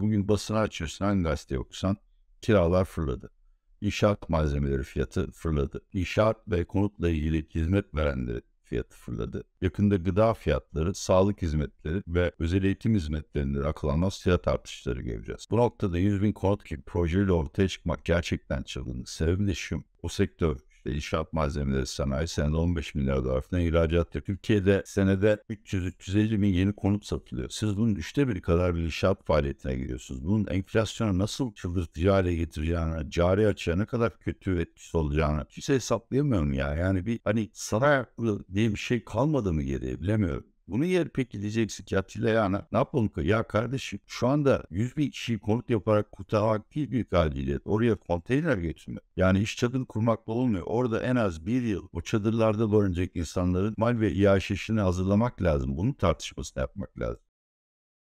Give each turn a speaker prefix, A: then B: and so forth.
A: Bugün basını açıyorsan, hangi gazete okusan kiralar fırladı. İnşaat malzemeleri fiyatı fırladı. İnşaat ve konutla ilgili hizmet verenlerin fiyatı fırladı. Yakında gıda fiyatları, sağlık hizmetleri ve özel eğitim hizmetlerinde akıl almaz fiyat artışları göreceğiz. Bu noktada 100 bin konut gibi projeyle ortaya çıkmak gerçekten çılgın. Sebebi de şu, o sektör işte inşaat malzemeleri sanayi senede 15 milyar dolar falan ihracat yapıyor. Türkiye'de senede 300-350 bin yeni konut satılıyor. Siz bunun üçte bir kadar bir inşaat faaliyetine giriyorsunuz. Bunun enflasyona nasıl çıldırtıcı hale getireceğini, cari açığa ne kadar kötü etkisi olacağını kimse hesaplayamıyorum ya. Yani bir hani saray diye bir şey kalmadı mı geriye bilemiyorum. Bunun yer peki diyeceksin ki Atilla ya ne yapalım ki? Ya kardeşim şu anda 100 bin kişiyi konut yaparak kurtarmak değil büyük haliyle. Oraya konteyner getirme. Yani iş çadır kurmakla olmuyor. Orada en az bir yıl o çadırlarda barınacak insanların mal ve iaşesini hazırlamak lazım. Bunun tartışmasını yapmak lazım.